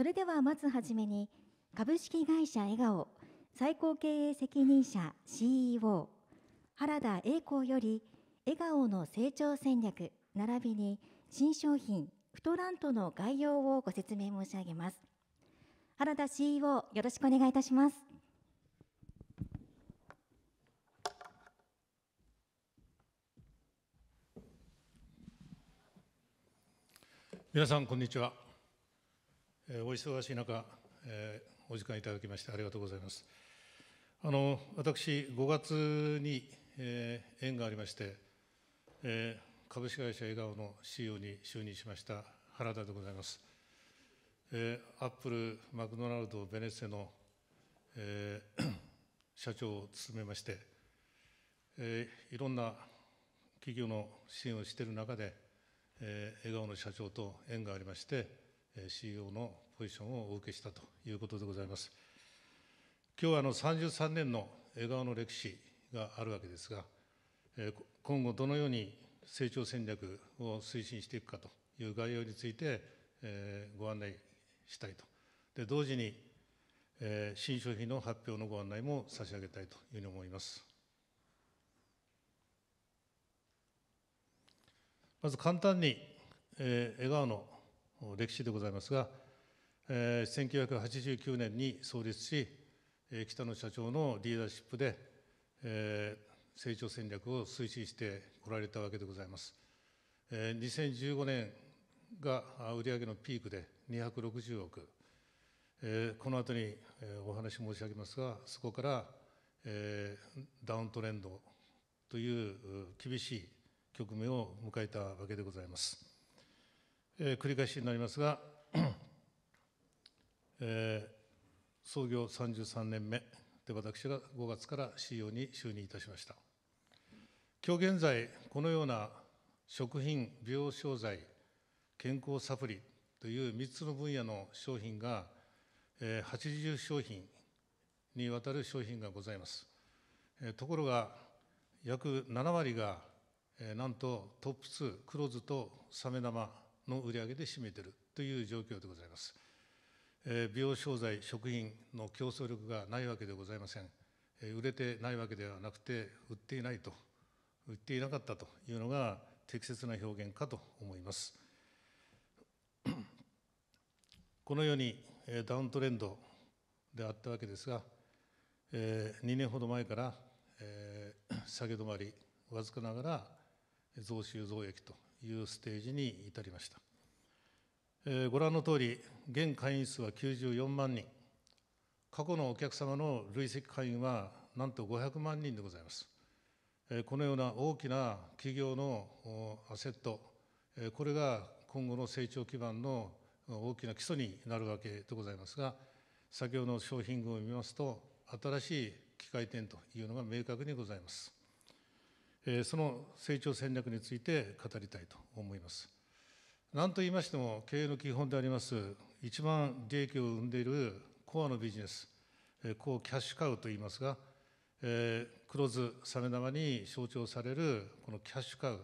それではまずはじめに株式会社笑顔最高経営責任者 CEO 原田栄光より笑顔の成長戦略並びに新商品フトラントの概要をご説明申し上げます原田 CEO よろしくお願いいたしますなさんこんにちはお忙しい中、えお時間いただきましてありがとうございます。あの私、5月に、え縁がありまして、え株式会社笑顔の CEO に就任しました原田でございます。えアップル、マクドナルド、ベネッセの、え 社長を務めまして、えいろんな企業の支援をしている中で、え笑顔の社長と縁がありまして、CEO のポジションをお受けしたということでございます。今日はあの33年の笑顔の歴史があるわけですが、今後どのように成長戦略を推進していくかという概要についてご案内したいと。で同時に新商品の発表のご案内も差し上げたいというふうに思います。まず簡単に、えー、笑顔の歴史でございますが、えー、1989年に創立し、えー、北野社長のリーダーシップで、えー、成長戦略を推進してこられたわけでございます。えー、2015年が売上のピークで260億、えー、この後にお話申し上げますが、そこから、えー、ダウントレンドという厳しい局面を迎えたわけでございます。えー、繰り返しになりますが、えー、創業33年目で私が5月から CEO に就任いたしました今日現在このような食品美容商材健康サプリという3つの分野の商品が、えー、80商品にわたる商品がございます、えー、ところが約7割が、えー、なんとトップ2黒酢とサメ玉の売り上げで占めているという状況でございます。美容商材、食品の競争力がないわけでございません。売れてないわけではなくて、売っていないと、売っていなかったというのが適切な表現かと思います。このようにダウントレンドであったわけですが、2年ほど前から下げ止まり、わずかながら増収増益というステージに至りました、えー、ご覧のとおり現会員数は94万人過去のお客様の累積会員はなんと500万人でございますえこのような大きな企業のアセットえこれが今後の成長基盤の大きな基礎になるわけでございますが先ほどの商品群を見ますと新しい機械店というのが明確にございますその成長戦略について語りたいと思います。何と言いましても、経営の基本であります、一番利益を生んでいるコアのビジネス、こうキャッシュカウと言いますが、えー、黒酢、サメ玉に象徴されるこのキャッシュカウ、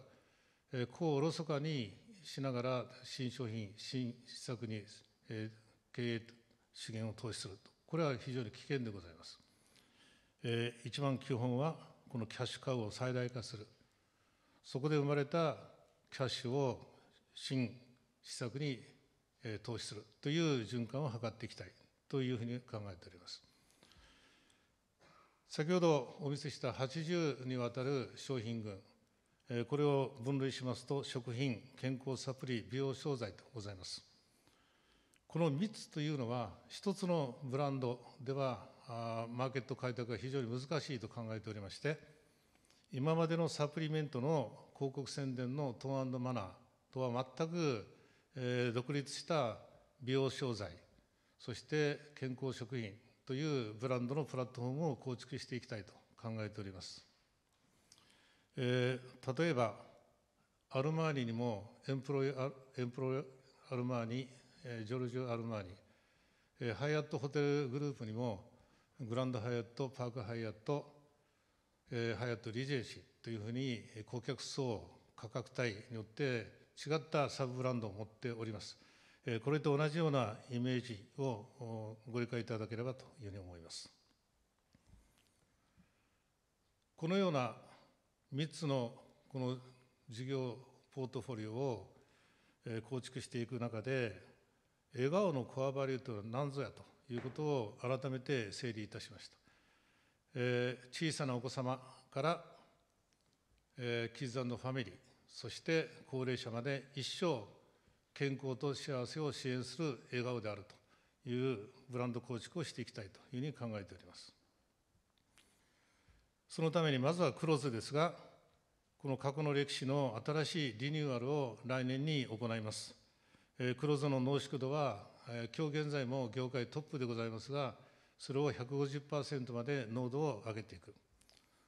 えー、こうおろそかにしながら新商品、新施策に、えー、経営資源を投資すると、これは非常に危険でございます。えー、一番基本はこのキャッシュカウを最大化するそこで生まれたキャッシュを新施策に投資するという循環を図っていきたいというふうに考えております先ほどお見せした80にわたる商品群これを分類しますと食品健康サプリ美容商材とございますこの3つというのは1つのブランドではマーケット開拓が非常に難しいと考えておりまして今までのサプリメントの広告宣伝のトーンマナーとは全く、え独立した美容商材そして健康食品というブランドのプラットフォームを構築していきたいと考えております、えー、例えばアルマーニにもエンプロイエンプロイアルマーニ、えジョルジュ・アルマーニ、えハイアットホテルグループにもグランドハイアット、パークハイアット、えー、ハイアットリジェンシーというふうに顧客層、価格帯によって違ったサブブランドを持っております。これと同じようなイメージをご理解いただければというふうに思います。このような3つのこの事業ポートフォリオを構築していく中で、笑顔のコアバリューというのは何ぞやということを改めて整理いたしました。えー、小さなお子様から、えー、キッズファミリー、そして高齢者まで一生健康と幸せを支援する笑顔であるというブランド構築をしていきたいというふうに考えております。そのためにまずはクローズですが、この過去の歴史の新しいリニューアルを来年に行います。えー、クローズの濃縮度はえ今日現在も業界トップでございますが、それを150%まで濃度を上げていく、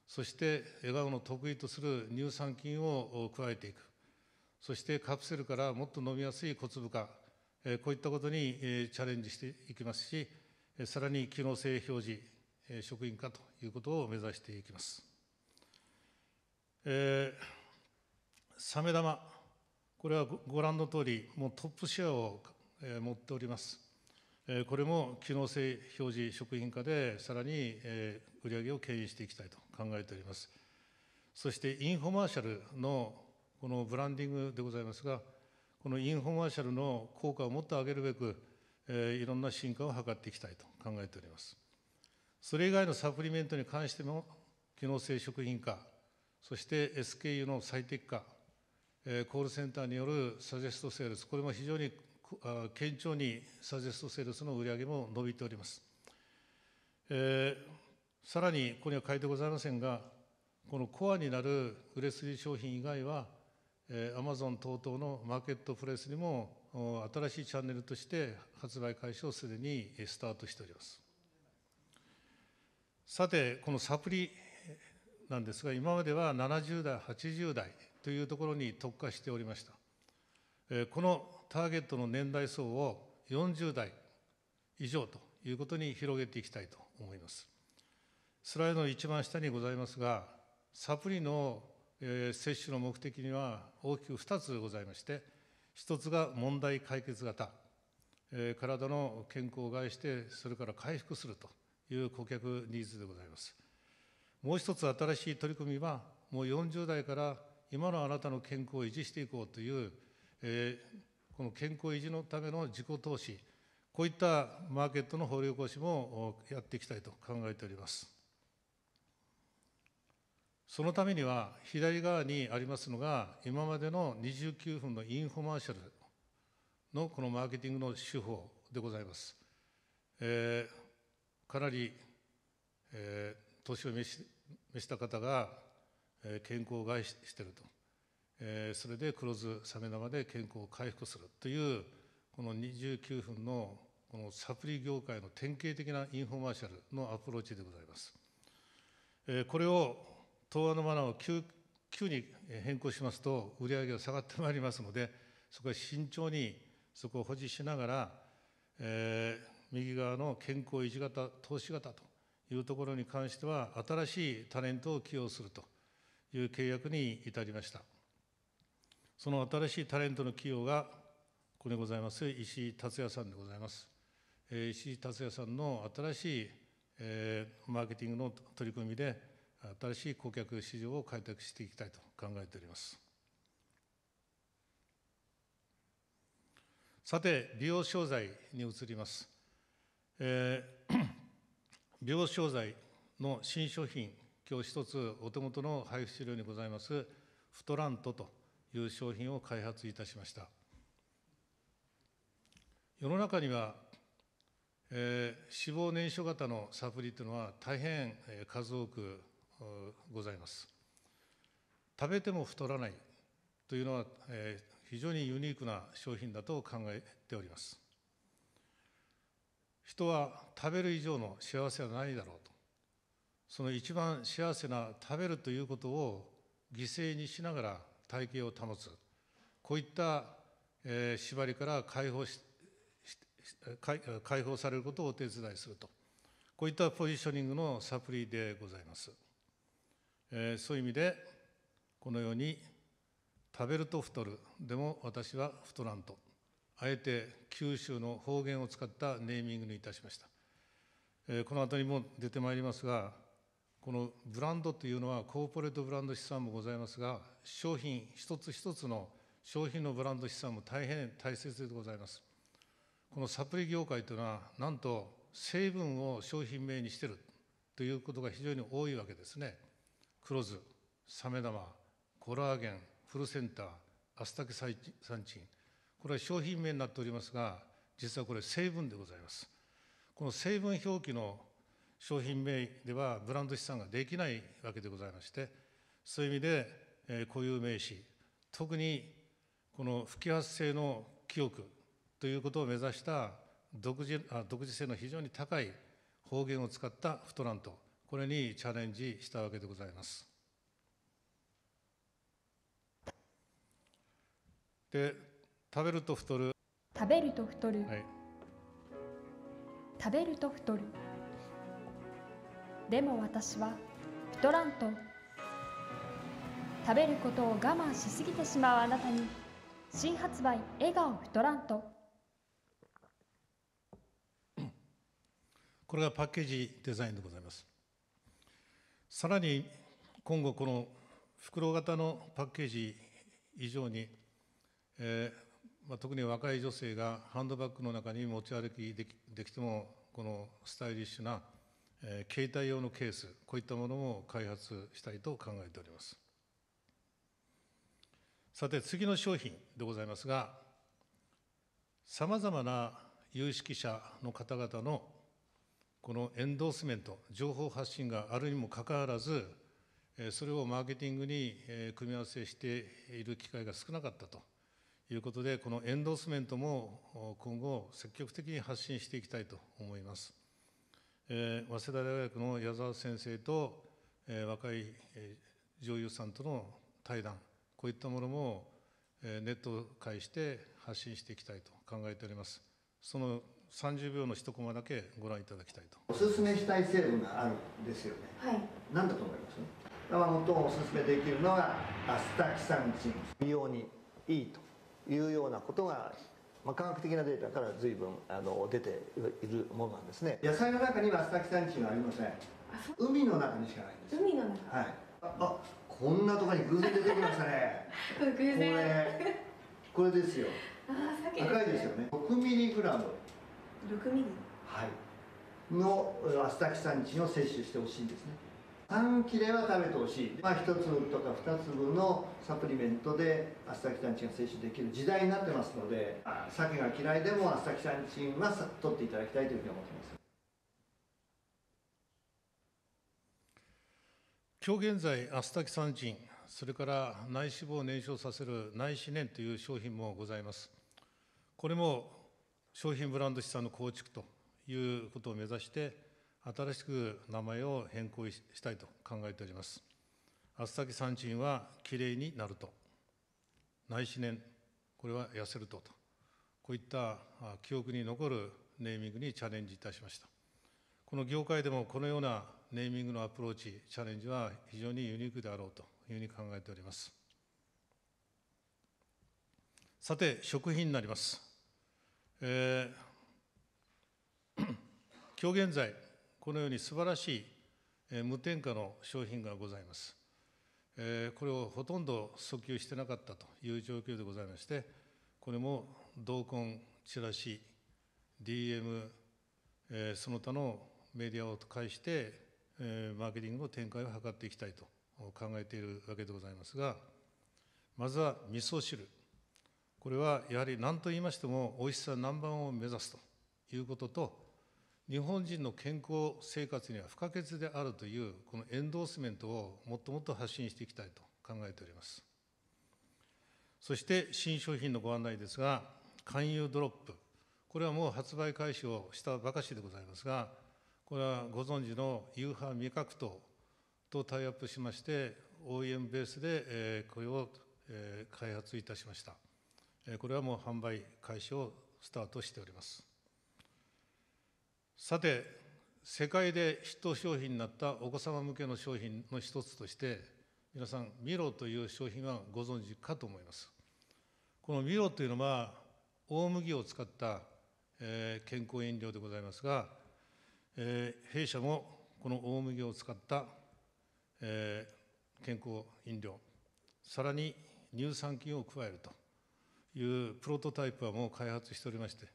そして笑顔の得意とする乳酸菌を加えていく、そしてカプセルからもっと飲みやすい小粒化、えこういったことに、えチャレンジしていきますし、えさらに機能性表示、え職員化ということを目指していきます。えー、サメ玉、これはごご覧の通り、もうトップシェアを持っております。これも機能性表示食品化でさらに売り上げを牽引していきたいと考えております。そしてインフォマーシャルのこのブランディングでございますが、このインフォマーシャルの効果をもっと上げるべく、いろんな進化を図っていきたいと考えております。それ以外のサプリメントに関しても、機能性食品化、そして SKU の最適化、コールセンターによるサジェストセールス、これも非常に堅調にサジェストセールスの売り上げも伸びております。さらに、ここには書いてございませんが、このコアになる売れ筋商品以外は、アマゾン等々のマーケットプレイスにも新しいチャンネルとして発売開始をすでにスタートしております。さて、このサプリなんですが、今までは70代、80代というところに特化しておりました。このターゲットの年代層を40代以上ということに広げていきたいと思います。スライドの一番下にございますが、サプリの接種の目的には大きく2つございまして、1つが問題解決型、体の健康を害して、それから回復するという顧客ニーズでございます。もう一つ新しい取り組みは、もう40代から今のあなたの健康を維持していこうという、えー、この健康維持のための自己投資、こういったマーケットの掘り起こしもやっていきたいと考えております。そのためには、左側にありますのが、今までの29分のインフォマーシャルのこのマーケティングの手法でございます。えー、かなり、えー、年を召し召した方が、えー、健康を害していると。えー、それで黒酢サメ縄で健康を回復するというこの29分のこのサプリ業界の典型的なインフォマーシャルのアプローチでございます。えー、これを東亜のマナーを急急に変更しますと売り上げが下がってまいりますのでそこは慎重にそこを保持しながら、えー、右側の健康維持型投資型というところに関しては新しいタレントを起用するという契約に至りました。その新しいタレントの企業が、ここでございます、石井達也さんでございます。えー、石井達也さんの新しい、えー、マーケティングの取り組みで、新しい顧客市場を開拓していきたいと考えております。さて、美容商材に移ります。えー、美容商材の新商品、今日一つお手元の配布資料にございます、フトラントという商品を開発いたしました世の中には、えー、脂肪燃焼型のサプリというのは大変数多くございます食べても太らないというのは、えー、非常にユニークな商品だと考えております人は食べる以上の幸せはないだろうとその一番幸せな食べるということを犠牲にしながら体系を保つ、こういった、えー、縛りから解放し解解放されることをお手伝いすると、こういったポジショニングのサプリでございます。えー、そういう意味で、このように、食べると太る、でも私は太らんと、あえて九州の方言を使ったネーミングにいたしました。えー、この後にも出てまいりますが、このブランドというのはコーポレートブランド資産もございますが商品一つ一つの商品のブランド資産も大変大切でございますこのサプリ業界というのはなんと成分を商品名にしているということが非常に多いわけですね黒酢サメ玉コラーゲンフルセンターアスタキサンチンこれは商品名になっておりますが実はこれ成分でございますこの成分表記の商品名ではブランド資産ができないわけでございまして、そういう意味で、え固有名詞、特にこの不揮発性の記憶ということを目指した独自あ独自性の非常に高い方言を使った太らんと、これにチャレンジしたわけでございます。で、食べると太る。食べると太る。はい、食べると太る。でも私は太らんと食べることを我慢しすぎてしまうあなたに新発売笑顔太らんと これがパッケージデザインでございますさらに今後この袋型のパッケージ以上に、えーまあ、特に若い女性がハンドバッグの中に持ち歩きできできてもこのスタイリッシュなえ携帯用のケースこういったものも開発したいと考えておりますさて次の商品でございますがさまざまな有識者の方々のこのエンドースメント情報発信があるにもかかわらずそれをマーケティングに組み合わせしている機会が少なかったということでこのエンドースメントも今後積極的に発信していきたいと思いますえー、早稲田大学の矢沢先生と、えー、若い、えー、女優さんとの対談こういったものも、えー、ネットを介して発信していきたいと考えておりますその30秒の一コマだけご覧いただきたいとおすすめしたい成分があるんですよねはい何だと思います山本をおすすめできるのがアスタキサンチン美容にいいというようなことがまあ、科学的なデータから随分あの出ているものなんですね野菜の中にはアスタキサンチンはありません海の中にしかないんです海の中はいあこんなとこに偶然出てきましたね 偶然これこれですよああ、ね、赤いですよね6ミリグラム6ミリはいのアスタキサンチンを摂取してほしいんですね短切れは食べてほしい、まあ、1粒とか2粒のサプリメントでアスタキサンチンが摂取できる時代になってますので鮭が嫌いでもアスタキサンチンは取っていただきたいというふうに思ってます今日現在アスタキサンチンそれから内脂肪を燃焼させる内脂燃という商品もございますこれも商品ブランド資産の構築ということを目指して新しく名前を変更したいと考えております。厚崎産鎮はきれいになると、内思念、これは痩せるとと、こういった記憶に残るネーミングにチャレンジいたしました。この業界でもこのようなネーミングのアプローチ、チャレンジは非常にユニークであろうというふうに考えております。さて、食品になります。えー、今日現在このように素晴らしい無添加の商品がございます。これをほとんど訴求してなかったという状況でございまして、これも同梱、チラシ、DM、その他のメディアを介して、マーケティングの展開を図っていきたいと考えているわけでございますが、まずは味噌汁、これはやはり何と言いましても、おいしさナンバーワンを目指すということと、日本人の健康生活には不可欠であるという、このエンドースメントをもっともっと発信していきたいと考えております。そして新商品のご案内ですが、勧誘ドロップ、これはもう発売開始をしたばかしでございますが、これはご存知のユ波未味覚糖とタイアップしまして、OEM ベースでこれを開発いたしました。これはもう販売開始をスタートしております。さて世界でヒット商品になったお子様向けの商品の一つとして皆さんミロという商品はご存知かと思いますこのミロというのは大麦を使った、えー、健康飲料でございますが、えー、弊社もこの大麦を使った、えー、健康飲料さらに乳酸菌を加えるというプロトタイプはもう開発しておりまして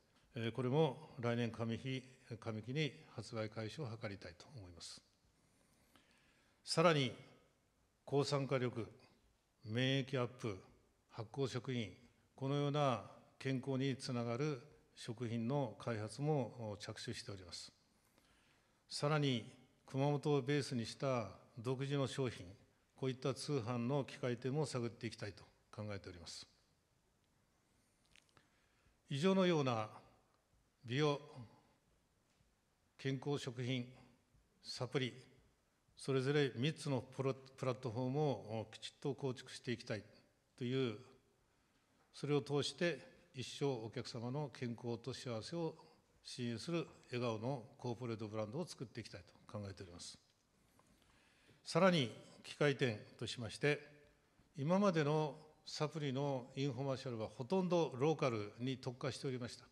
これも来年上期上期に発売開始を図りたいと思います。さらに、抗酸化力、免疫アップ、発酵食品、このような健康につながる食品の開発も着手しております。さらに、熊本をベースにした独自の商品、こういった通販の機械点も探っていきたいと考えております。以上のような美容健康食品サプリそれぞれ3つのプラットフォームをきちっと構築していきたいというそれを通して一生お客様の健康と幸せを支援する笑顔のコーポレートブランドを作っていきたいと考えておりますさらに機械店としまして今までのサプリのインフォマーシャルはほとんどローカルに特化しておりました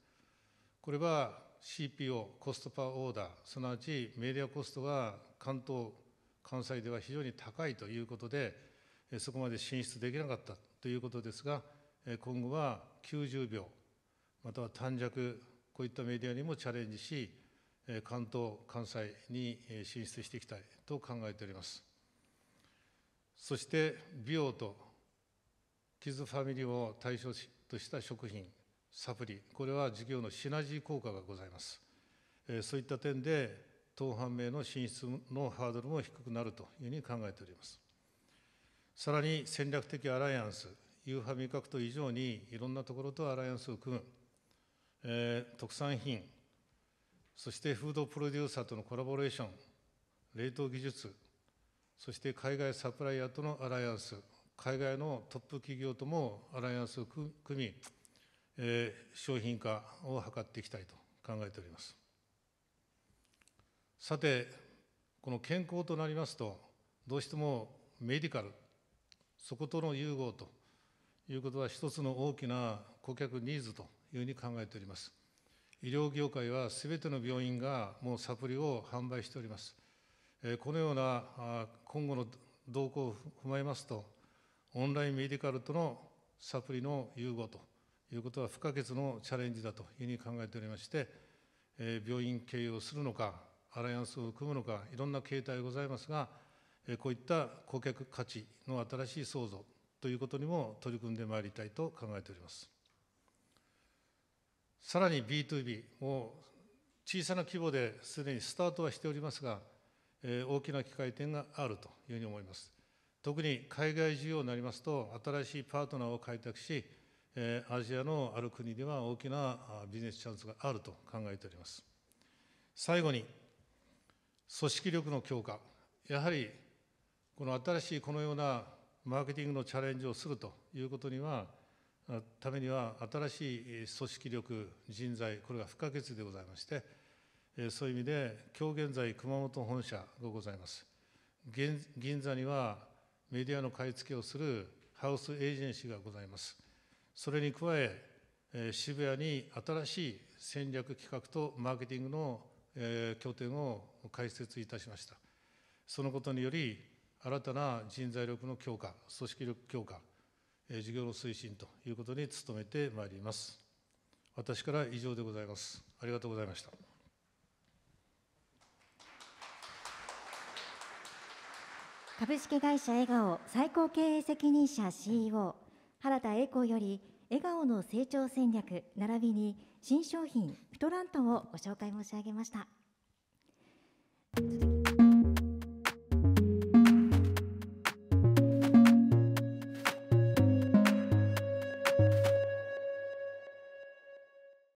これは CPO、コストパーオーダー、すなわちメディアコストが関東、関西では非常に高いということで、そこまで進出できなかったということですが、今後は90秒、または短尺、こういったメディアにもチャレンジし、関東、関西に進出していきたいと考えております。そして美容とキズファミリーを対象とした食品サプリ、これは事業のシナジー効果がございます。そういった点で、当判明の進出のハードルも低くなるというふうに考えております。さらに戦略的アライアンス、ユーハ味覚と以上にいろんなところとアライアンスを組む、えー、特産品、そしてフードプロデューサーとのコラボレーション、冷凍技術、そして海外サプライヤーとのアライアンス、海外のトップ企業ともアライアンスを組み、えー、商品化を図っていきたいと考えておりますさてこの健康となりますとどうしてもメディカルそことの融合ということは一つの大きな顧客ニーズというふうに考えております医療業界はすべての病院がもうサプリを販売しておりますえこのようなあ今後の動向を踏まえますとオンラインメディカルとのサプリの融合ということは不可欠のチャレンジだというふうに考えておりまして、え病院経営をするのか、アライアンスを組むのか、いろんな形態ございますが、えこういった顧客価値の新しい創造ということにも取り組んでまいりたいと考えております。さらに B2B もう小さな規模ですでにスタートはしておりますが、え大きな機会点があるというふうに思います。特に海外需要になりますと、新しいパートナーを開拓し、えアジアのある国では大きなビジネスチャンスがあると考えております。最後に、組織力の強化、やはりこの新しいこのようなマーケティングのチャレンジをするということには、ためには新しい組織力、人材、これが不可欠でございまして、そういう意味で、今日現在、熊本本社がございます。銀座にはメディアの買い付けをするハウスエージェンシーがございます。それに加え、渋谷に新しい戦略企画とマーケティングの拠点を開設いたしました。そのことにより、新たな人材力の強化、組織力強化、事業の推進ということに努めてまいります。私から以上でございます。ありがとうございました。株式会社笑顔最高経営責任者 CEO 原田栄光より笑顔の成長戦略並びに新商品フトラントをご紹介申し上げました。